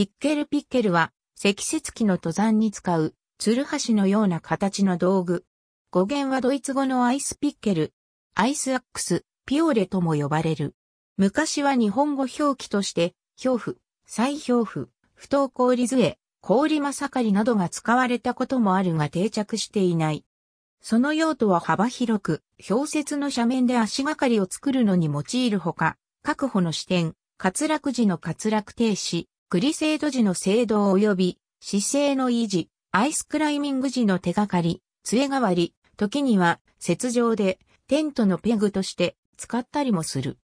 ピッケルピッケルは、積雪機の登山に使う、ツルハシのような形の道具。語源はドイツ語のアイスピッケル、アイスアックス、ピオレとも呼ばれる。昔は日本語表記として、氷布、再氷布、不登氷杖、氷まさかりなどが使われたこともあるが定着していない。その用途は幅広く、氷雪の斜面で足がかりを作るのに用いるほか、確保の視点、滑落時の滑落停止、グリセード時の制度及び姿勢の維持、アイスクライミング時の手がかり、杖代わり、時には雪上でテントのペグとして使ったりもする。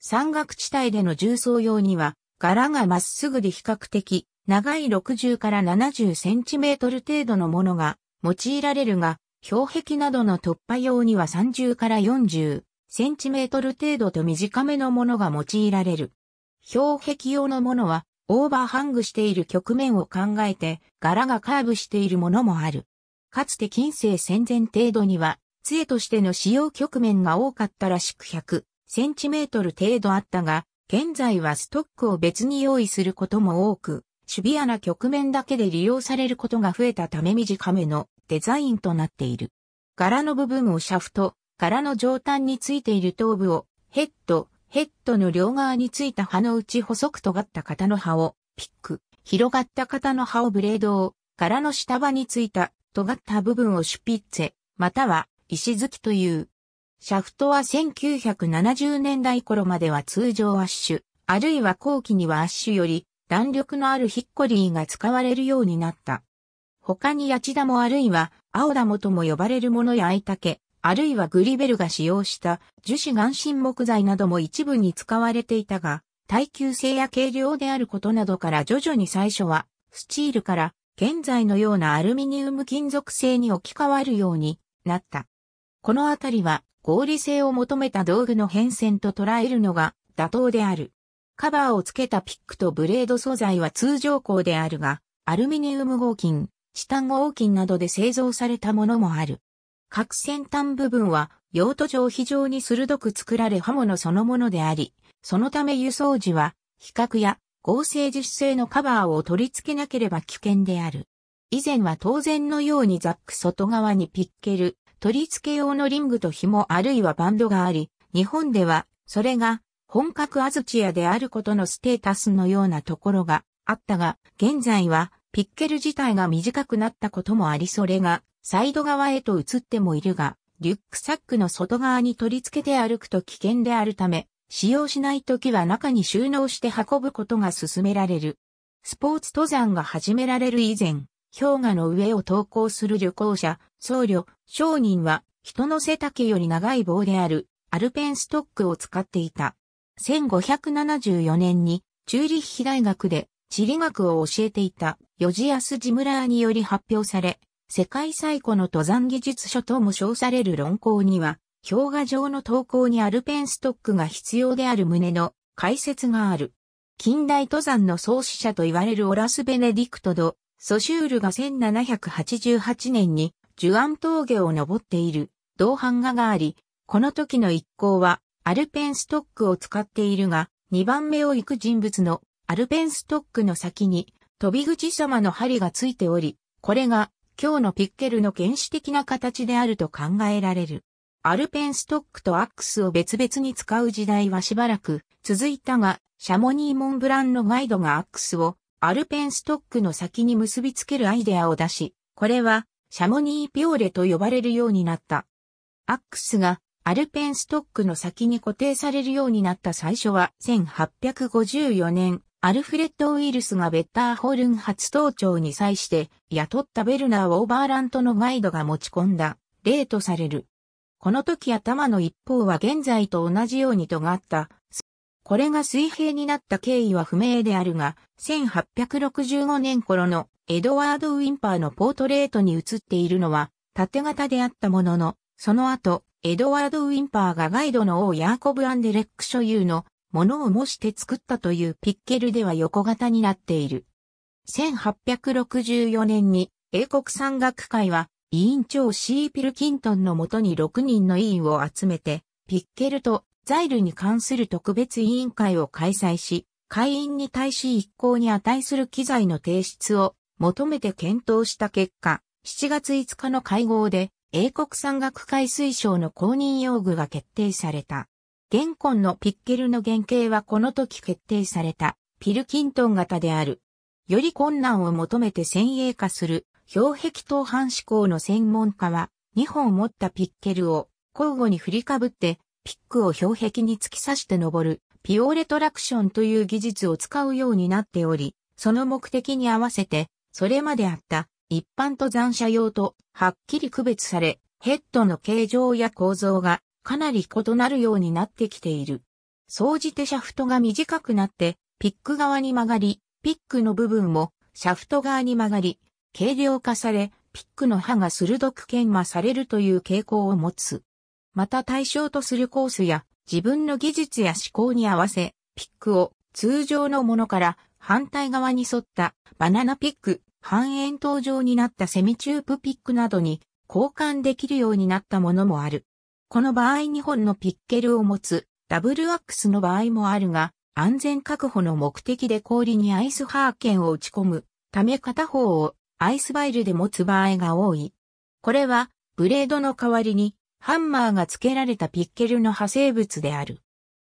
山岳地帯での重装用には柄がまっすぐで比較的長い60から70センチメートル程度のものが用いられるが、氷壁などの突破用には30から40センチメートル程度と短めのものが用いられる。氷壁用のものはオーバーハングしている局面を考えて、柄がカーブしているものもある。かつて近世戦前程度には、杖としての使用局面が多かったらしく100センチメートル程度あったが、現在はストックを別に用意することも多く、シビアな局面だけで利用されることが増えたため短めのデザインとなっている。柄の部分をシャフト、柄の上端についている頭部をヘッド、ヘッドの両側についた刃のうち細く尖った型の刃をピック、広がった型の刃をブレードを、柄の下刃についた尖った部分をシュピッツェ、または石突きという。シャフトは1970年代頃までは通常アッシュ、あるいは後期にはアッシュより弾力のあるヒッコリーが使われるようになった。他にヤチダモあるいは青ダモとも呼ばれるものやアイタケ、あるいはグリベルが使用した樹脂岩芯木材なども一部に使われていたが、耐久性や軽量であることなどから徐々に最初は、スチールから現在のようなアルミニウム金属製に置き換わるようになった。このあたりは合理性を求めた道具の変遷と捉えるのが妥当である。カバーを付けたピックとブレード素材は通常鋼であるが、アルミニウム合金、チタン合金などで製造されたものもある。各先端部分は用途上非常に鋭く作られ刃物そのものであり、そのため輸送時は、比較や合成樹脂製のカバーを取り付けなければ危険である。以前は当然のようにザック外側にピッケル、取り付け用のリングと紐あるいはバンドがあり、日本では、それが本格アズチアであることのステータスのようなところがあったが、現在はピッケル自体が短くなったこともありそれがサイド側へと移ってもいるが、リュックサックの外側に取り付けて歩くと危険であるため、使用しない時は中に収納して運ぶことが勧められる。スポーツ登山が始められる以前、氷河の上を登校する旅行者、僧侶、商人は、人の背丈より長い棒である、アルペンストックを使っていた。1574年に、チューリッヒ大学で地理学を教えていた、ヨジアス・ジムラーにより発表され、世界最古の登山技術書とも称される論考には、氷河上の投稿にアルペンストックが必要である旨の解説がある。近代登山の創始者と言われるオラス・ベネディクト・ド・ソシュールが1788年にジュアン峠を登っている銅版画があり、この時の一行はアルペンストックを使っているが、2番目を行く人物のアルペンストックの先に飛び口様の針がついており、これが今日のピッケルの原始的な形であると考えられる。アルペンストックとアックスを別々に使う時代はしばらく続いたが、シャモニー・モンブランのガイドがアックスをアルペンストックの先に結びつけるアイデアを出し、これはシャモニー・ピオレと呼ばれるようになった。アックスがアルペンストックの先に固定されるようになった最初は1854年アルフレッド・ウィルスがベッターホルン初登頂に際して雇ったベルナー・オーバーラントのガイドが持ち込んだ例とされる。この時頭の一方は現在と同じように尖った。これが水平になった経緯は不明であるが、1865年頃のエドワード・ウィンパーのポートレートに映っているのは縦型であったものの、その後、エドワード・ウィンパーがガイドの王ヤーコブ・アンデレック所有の物を模して作ったというピッケルでは横型になっている。1864年に英国山岳会は委員長シー・ピルキントンのもとに6人の委員を集めて、ピッケルとザイルに関する特別委員会を開催し、会員に対し一向に値する機材の提出を求めて検討した結果、7月5日の会合で英国山岳会推奨の公認用具が決定された。現今のピッケルの原型はこの時決定されたピルキントン型である。より困難を求めて先鋭化する氷壁等半思考の専門家は2本持ったピッケルを交互に振りかぶってピックを氷壁に突き刺して登るピオレトラクションという技術を使うようになっており、その目的に合わせてそれまであった一般と残車用とはっきり区別され、ヘッドの形状や構造がかなり異なるようになってきている。総じてシャフトが短くなって、ピック側に曲がり、ピックの部分もシャフト側に曲がり、軽量化され、ピックの刃が鋭く研磨されるという傾向を持つ。また対象とするコースや自分の技術や思考に合わせ、ピックを通常のものから反対側に沿ったバナナピック、半円筒状になったセミチューブピックなどに交換できるようになったものもある。この場合2本のピッケルを持つダブルアックスの場合もあるが、安全確保の目的で氷にアイスハーケンを打ち込むため片方をアイスバイルで持つ場合が多い。これはブレードの代わりにハンマーが付けられたピッケルの派生物である。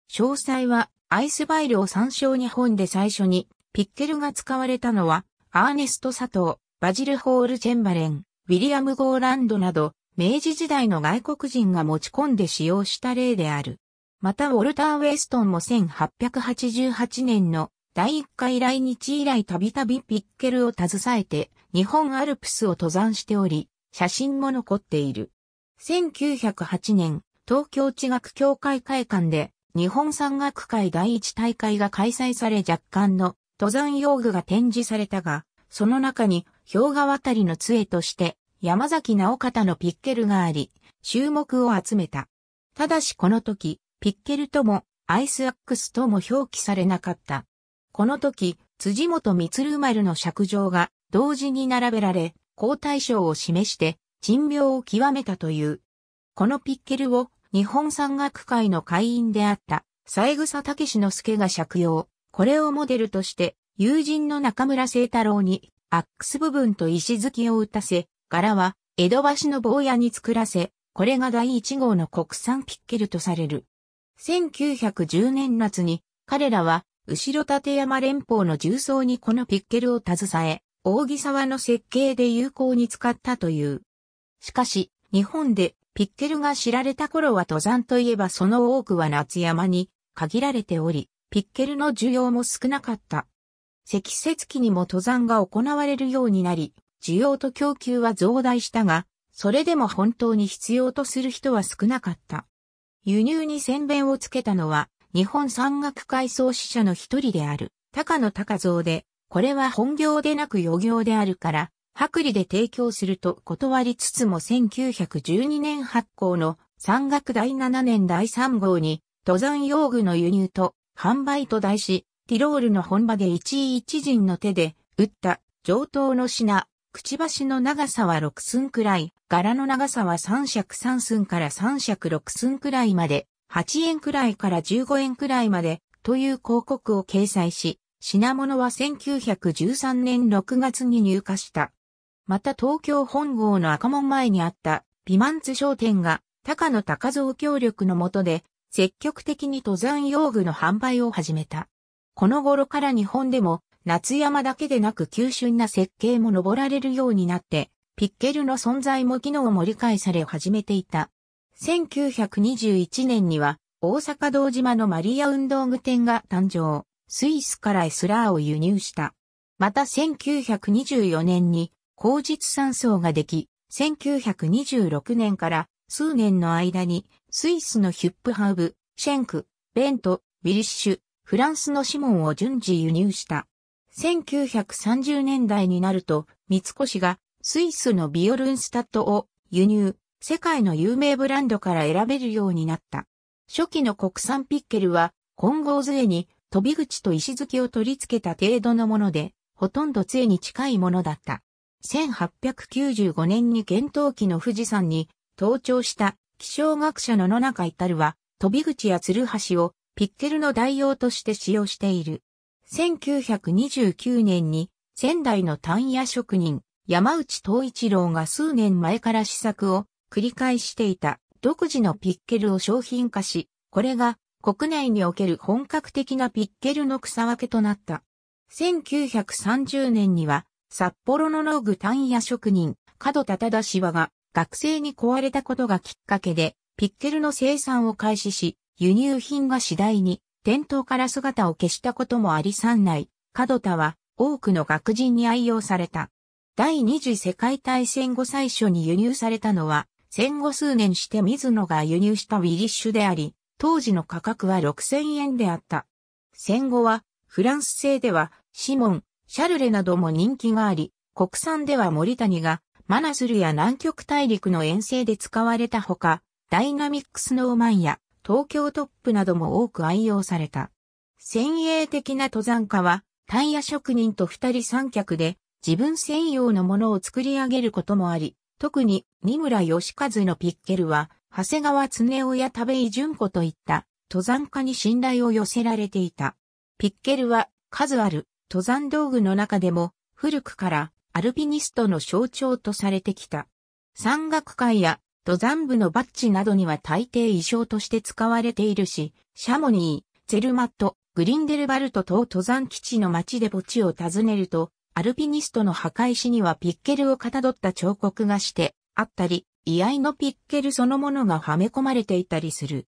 詳細はアイスバイルを参照日本で最初にピッケルが使われたのはアーネスト・佐藤、バジル・ホール・チェンバレン、ウィリアム・ゴーランドなど明治時代の外国人が持ち込んで使用した例である。またウォルター・ウェストンも1888年の第1回来日以来たびたびピッケルを携えて日本アルプスを登山しており、写真も残っている。1908年、東京地学協会会館で日本山岳会第一大会が開催され若干の登山用具が展示されたが、その中に氷河渡りの杖として山崎直方のピッケルがあり、注目を集めた。ただしこの時、ピッケルとも、アイスアックスとも表記されなかった。この時、辻元光丸の尺状が同時に並べられ、交代賞を示して、珍病を極めたという。このピッケルを日本山岳会の会員であった、三枝武之助が借用。これをモデルとして、友人の中村聖太郎に、アックス部分と石突きを打たせ、柄は、江戸橋の坊屋に作らせ、これが第1号の国産ピッケルとされる。1910年夏に、彼らは、後ろ立山連峰の重装にこのピッケルを携え、扇沢の設計で有効に使ったという。しかし、日本でピッケルが知られた頃は登山といえばその多くは夏山に限られており、ピッケルの需要も少なかった。積雪期にも登山が行われるようになり、需要と供給は増大したが、それでも本当に必要とする人は少なかった。輸入に宣弁をつけたのは、日本山岳会創始者の一人である、高野高蔵で、これは本業でなく余業であるから、薄利で提供すると断りつつも1912年発行の山岳第7年第3号に、登山用具の輸入と販売と題し、ティロールの本場で一位一人の手で、打った上等の品、くちばしの長さは6寸くらい、柄の長さは3尺3寸から3尺6寸くらいまで、8円くらいから15円くらいまで、という広告を掲載し、品物は1913年6月に入荷した。また東京本郷の赤門前にあったピマンツ商店が高野高蔵協力の下で積極的に登山用具の販売を始めた。この頃から日本でも夏山だけでなく急峻な設計も登られるようになって、ピッケルの存在も機能も理解され始めていた。1921年には、大阪道島のマリア運動具店が誕生、スイスからエスラーを輸入した。また1924年に、口実産層ができ、1926年から数年の間に、スイスのヒュップハーブ、シェンク、ベント、ウィリッシュ、フランスのシモンを順次輸入した。1930年代になると、三越がスイスのビオルンスタッドを輸入、世界の有名ブランドから選べるようになった。初期の国産ピッケルは、混合杖に飛び口と石突きを取り付けた程度のもので、ほとんど杖に近いものだった。1895年に検討期の富士山に登頂した気象学者の野中至は、飛び口や鶴橋をピッケルの代用として使用している。1929年に仙台の単野職人山内東一郎が数年前から試作を繰り返していた独自のピッケルを商品化し、これが国内における本格的なピッケルの草分けとなった。1930年には札幌の農具単野職人角田忠氏が学生に壊れたことがきっかけでピッケルの生産を開始し、輸入品が次第に店頭から姿を消したこともあり三内、角田は多くの学人に愛用された。第二次世界大戦後最初に輸入されたのは、戦後数年して水野が輸入したウィリッシュであり、当時の価格は6000円であった。戦後は、フランス製では、シモン、シャルレなども人気があり、国産では森谷が、マナスルや南極大陸の遠征で使われたほか、ダイナミックスノーマンや、東京トップなども多く愛用された。先鋭的な登山家は、タイヤ職人と二人三脚で自分専用のものを作り上げることもあり、特に三村義和のピッケルは、長谷川常夫や田部井淳子といった登山家に信頼を寄せられていた。ピッケルは数ある登山道具の中でも古くからアルピニストの象徴とされてきた。山岳会や登山部のバッジなどには大抵衣装として使われているし、シャモニー、ツェルマット、グリンデルバルト等登山基地の街で墓地を訪ねると、アルピニストの墓石にはピッケルをかたどった彫刻がしてあったり、居合のピッケルそのものがはめ込まれていたりする。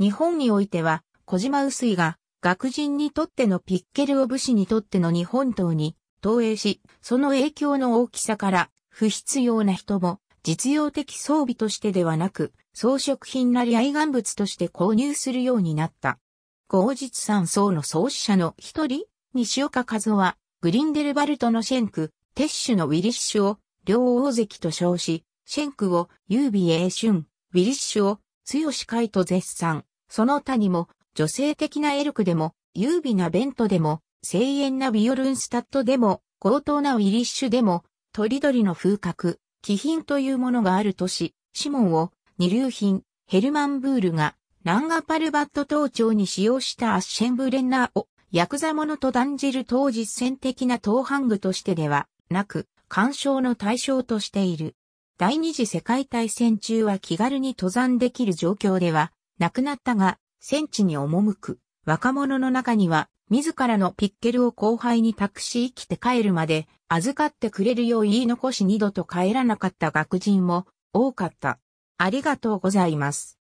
日本においては、小島薄井が、学人にとってのピッケルを武士にとっての日本刀に投影し、その影響の大きさから、不必要な人も、実用的装備としてではなく、装飾品なり愛玩物として購入するようになった。後日三層の創始者の一人、西岡和夫は、グリンデルバルトのシェンク、テッシュのウィリッシュを、両大関と称し、シェンクを、ユービエーシュン、ウィリッシュを、強し会と絶賛。その他にも、女性的なエルクでも、優美なベントでも、声援なビオルンスタッドでも、高等なウィリッシュでも、とりどりの風格、気品というものがあるとし、シモンを二流品、ヘルマン・ブールが、ランガパルバット盗聴に使用したアッシェンブレンナーを、ヤクザ者と断じる当実践的な当ン具としてではなく、干渉の対象としている。第二次世界大戦中は気軽に登山できる状況ではなくなったが、戦地に赴く。若者の中には、自らのピッケルを後輩に託し生きて帰るまで、預かってくれるよう言い残し二度と帰らなかった学人も多かった。ありがとうございます。